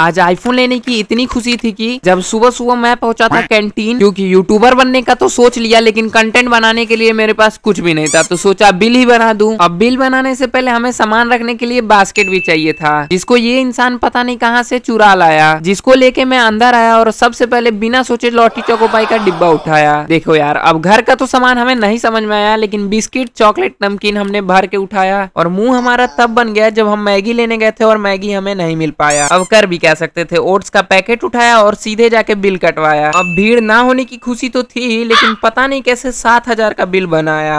आज आईफोन लेने की इतनी खुशी थी कि जब सुबह सुबह मैं पहुंचा था कैंटीन क्योंकि यूट्यूबर बनने का तो सोच लिया लेकिन कंटेंट बनाने के लिए मेरे पास कुछ भी नहीं था तो सोचा बिल ही बना दूं अब बिल बनाने से पहले हमें सामान रखने के लिए बास्केट भी चाहिए था जिसको ये इंसान पता नहीं कहाँ से चुरा लाया जिसको लेके मैं अंदर आया और सबसे पहले बिना सोचे लॉटी चौकोपाई का डिब्बा उठाया देखो यार अब घर का तो सामान हमें नहीं समझ में आया लेकिन बिस्किट चॉकलेट नमकीन हमने भर के उठाया और मुंह हमारा तब बन गया जब हम मैगी लेने गए थे और मैगी हमें नहीं मिल पाया अब कर भी कह सकते थे ओट्स का पैकेट उठाया और सीधे जाके बिल कटवाया अब भीड़ ना होने की खुशी तो थी लेकिन पता नहीं कैसे सात हजार का बिल बनाया